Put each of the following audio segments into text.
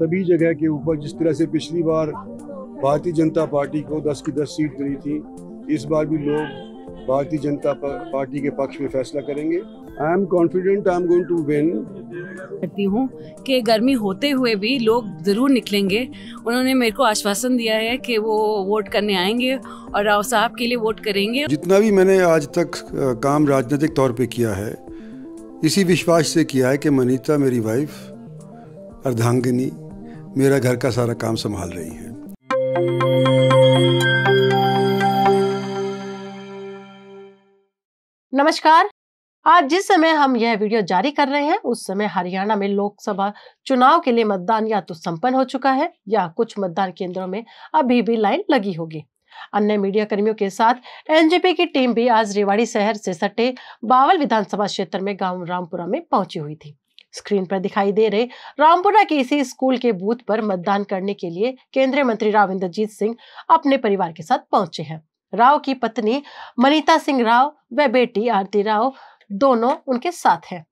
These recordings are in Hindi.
सभी जगह के ऊपर जिस तरह से पिछली बार भारतीय जनता पार्टी को 10 की 10 सीट मिली थी इस बार भी लोग भारतीय जनता पार्टी के पक्ष में फैसला करेंगे I am confident I am going to win करती हूँ कि गर्मी होते हुए भी लोग ज़रूर निकलेंगे उन्होंने मेरे को आश्वासन दिया है कि वो वोट करने आएंगे और राव साहब के लिए वोट करेंगे जितना भी मैंने आज तक काम राजनीतिक तौर पे किया है इसी विश्वास से किया है कि मनीता मेरी वाइफ अर्धांगिनी मेरा घर का सारा काम संभाल रही हैं नमस्कार आज जिस समय हम यह वीडियो जारी कर रहे हैं उस समय हरियाणा में लोकसभा चुनाव के लिए मतदान या तो संपन्न हो चुका है या कुछ मतदान केंद्रों में अभी भी लाइन लगी होगी अन्य मीडिया कर्मियों के साथ एनजेपी की टीम भी आज रेवाड़ी शहर से सटे बावल विधानसभा क्षेत्र में गांव रामपुरा में पहुंची हुई थी स्क्रीन पर दिखाई दे रहे रामपुरा के इसी स्कूल के बूथ पर मतदान करने के लिए केंद्रीय मंत्री राव इंद्रजीत सिंह अपने परिवार के साथ पहुंचे हैं राव की पत्नी मनीता सिंह राव व बेटी आरती राव दोनों उनके साथ हैं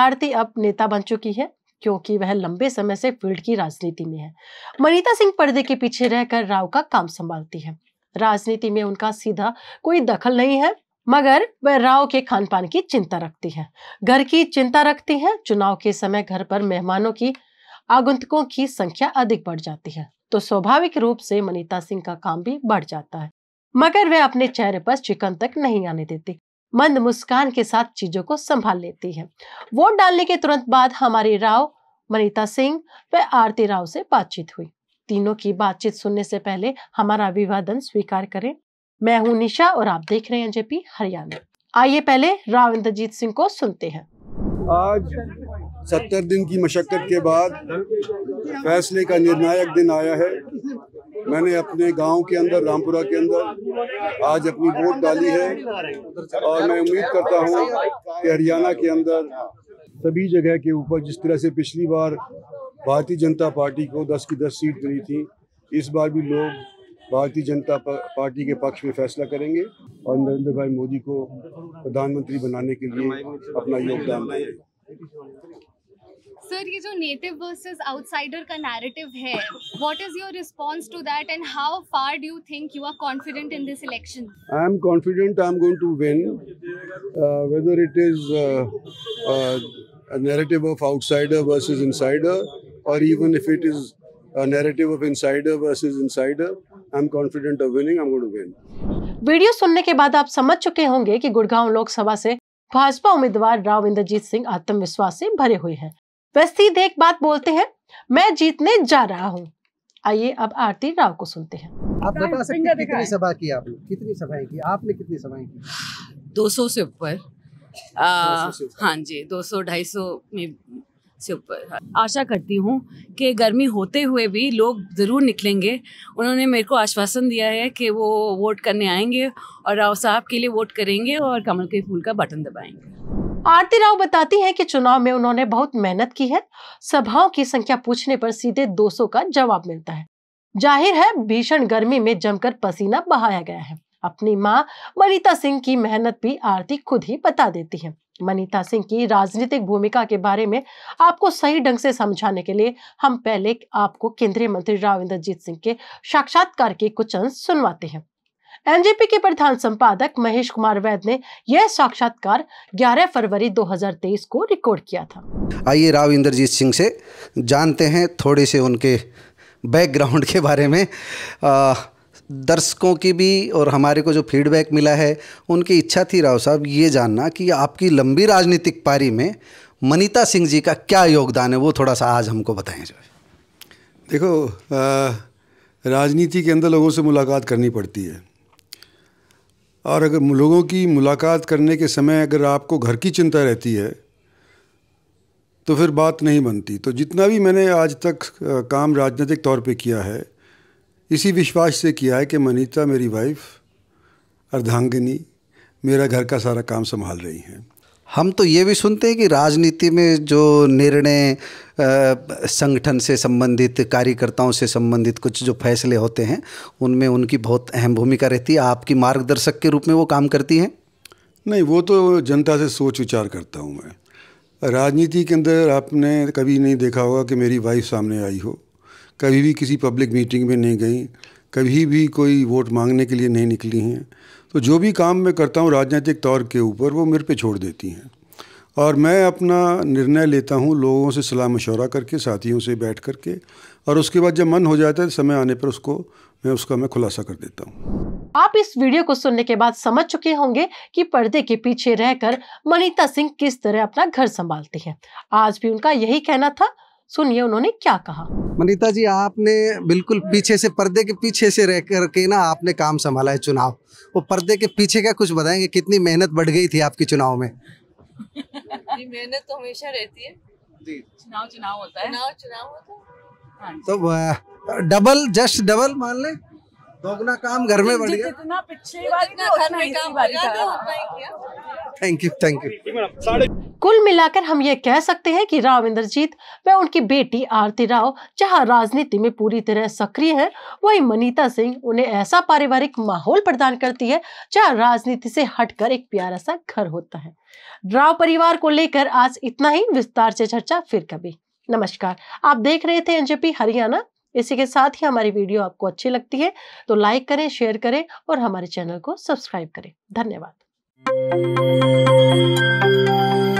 आरती अब नेता बन चुकी है क्योंकि वह लंबे समय से फील्ड की राजनीति में है मनीता सिंह पर्दे के पीछे रहकर राव का काम संभालती है राजनीति में उनका सीधा कोई दखल नहीं है मगर वह राव के खान पान की चिंता रखती हैं घर की चिंता रखती हैं चुनाव के समय घर पर मेहमानों की आगंतुकों की संख्या अधिक बढ़ जाती है तो स्वाभाविक रूप से मनीता सिंह का काम भी बढ़ जाता है मगर वह अपने चेहरे पर चिकन तक नहीं आने देती मंद मुस्कान के साथ चीजों को संभाल लेती है वोट डालने के तुरंत बाद हमारी राव मनीता सिंह व आरती राव से बातचीत हुई तीनों की बातचीत सुनने से पहले हमारा अभिवादन स्वीकार करें मैं हूं निशा और आप देख रहे हैं जेपी हरियाणा आइए पहले राव इंद्रजीत सिंह को सुनते हैं आज सत्तर दिन की मशक्कत के बाद फैसले का निर्णायक दिन आया है मैंने अपने गांव के अंदर रामपुरा के अंदर आज अपनी वोट डाली है और मैं उम्मीद करता हूं कि हरियाणा के अंदर सभी जगह के ऊपर जिस तरह से पिछली बार भारतीय जनता पार्टी को 10 की 10 सीट मिली थी इस बार भी लोग भारतीय जनता पार्टी के पक्ष में फैसला करेंगे और नरेंद्र भाई मोदी को प्रधानमंत्री बनाने के लिए अपना योगदान देंगे सर ये जो नेटिव वर्सेस आउटसाइडर का नैरेटिव है what is your response to that and how far do you think you are confident in this election I am confident I am going to win whether it is a narrative of outsider versus insider और even if it is a narrative of insider versus insider I am confident of winning I am going to win video सुनने के बाद आप समझ चुके होंगे कि गुड़गांव लोकसभा से भाजपा उम्मीदवार राव इंद्रजीत सिंह आत्मविश्वास से भरे हुए हैं वैसे सीधे एक बात बोलते हैं मैं जीतने जा रहा हूं आइए अब आरती राव को सुनते हैं आप बता सकते हैं कितनी सभा की आपने कितनी सभाएं की आपने कितनी सभाएं की 200 से ऊपर हाँ जी 200 250 में से ऊपर आशा करती हूँ कि गर्मी होते हुए भी लोग ज़रूर निकलेंगे उन्होंने मेरे को आश्वासन दिया है कि वो वोट करने आएंगे और राव साहब के लिए वोट करेंगे और कमल के फूल का बटन दबाएंगे आरती राव बताती हैं कि चुनाव में उन्होंने बहुत मेहनत की है सभाओं की संख्या पूछने पर सीधे 200 का जवाब मिलता है जाहिर है भीषण गर्मी में जमकर पसीना बहाया गया है अपनी माँ मनीता सिंह की मेहनत भी आरती खुद ही बता देती है मनीता सिंह की राजनीतिक भूमिका के बारे में आपको सही ढंग से समझाने के लिए हम पहले आपको केंद्रीय मंत्री राव इंद्रजीत सिंह के साक्षात्कार के कुछ अंश सुनवाते हैं एनजीपी के प्रधान संपादक महेश कुमार वैद ने यह साक्षात्कार 11 फरवरी 2023 को रिकॉर्ड किया था आइए राव इंद्रजीत सिंह से जानते हैं थोड़े से उनके बैकग्राउंड के बारे में आ, दर्शकों की भी और हमारे को जो फीडबैक मिला है उनकी इच्छा थी राव साहब ये जानना कि आपकी लंबी राजनीतिक पारी में मनीता सिंह जी का क्या योगदान है वो थोड़ा सा आज हमको बताएं जो देखो राजनीति के अंदर लोगों से मुलाकात करनी पड़ती है और अगर लोगों की मुलाकात करने के समय अगर आपको घर की चिंता रहती है तो फिर बात नहीं बनती तो जितना भी मैंने आज तक काम राजनीतिक तौर पे किया है इसी विश्वास से किया है कि मनीता मेरी वाइफ अर्धांगिनी मेरा घर का सारा काम संभाल रही हैं हम तो ये भी सुनते हैं कि राजनीति में जो निर्णय संगठन से संबंधित कार्यकर्ताओं से संबंधित कुछ जो फैसले होते हैं उनमें उनकी बहुत अहम भूमिका रहती है आपकी मार्गदर्शक के रूप में वो काम करती हैं नहीं वो तो जनता से सोच विचार करता हूँ मैं राजनीति के अंदर आपने कभी नहीं देखा होगा कि मेरी वाइफ सामने आई हो कभी भी किसी पब्लिक मीटिंग में नहीं गई कभी भी कोई वोट मांगने के लिए नहीं निकली हैं तो जो भी काम मैं करता हूँ राजनीतिक तौर के ऊपर वो मेरे पे छोड़ देती हैं और मैं अपना निर्णय लेता हूँ लोगों से सलाह मशवरा करके साथियों से बैठ करके और उसके बाद जब मन हो जाता है समय आने पर उसको मैं उसका मैं खुलासा कर देता हूँ आप इस वीडियो को सुनने के बाद समझ चुके होंगे कि पर्दे के पीछे रहकर मनीता सिंह किस तरह अपना घर संभालती है आज भी उनका यही कहना था सुनिए उन्होंने क्या कहा मनीता जी आपने बिल्कुल पीछे से पर्दे के पीछे से रह कर के ना आपने काम संभाला है चुनाव वो पर्दे के पीछे का कुछ बताएंगे कितनी मेहनत बढ़ गई थी आपकी चुनाव में मेहनत तो हमेशा रहती है चुनाव चुनाव होता है चुनाव चुनाव होता है हाँ तो डबल जस्ट डबल मान ले दोगुना तो काम घर में बढ़ गया जितना पिछली बार काम थैंक यू थैंक यू कुल मिलाकर हम ये कह सकते हैं कि राव इंद्रजीत व उनकी बेटी आरती राव जहां राजनीति में पूरी तरह सक्रिय हैं वहीं मनीता सिंह उन्हें ऐसा पारिवारिक माहौल प्रदान करती है जहां राजनीति से हटकर एक प्यारा सा घर होता है राव परिवार को लेकर आज इतना ही विस्तार से चर्चा फिर कभी नमस्कार आप देख रहे थे एनजेपी हरियाणा इसी के साथ ही हमारी वीडियो आपको अच्छी लगती है तो लाइक करें शेयर करें और हमारे चैनल को सब्सक्राइब करें धन्यवाद Thank you.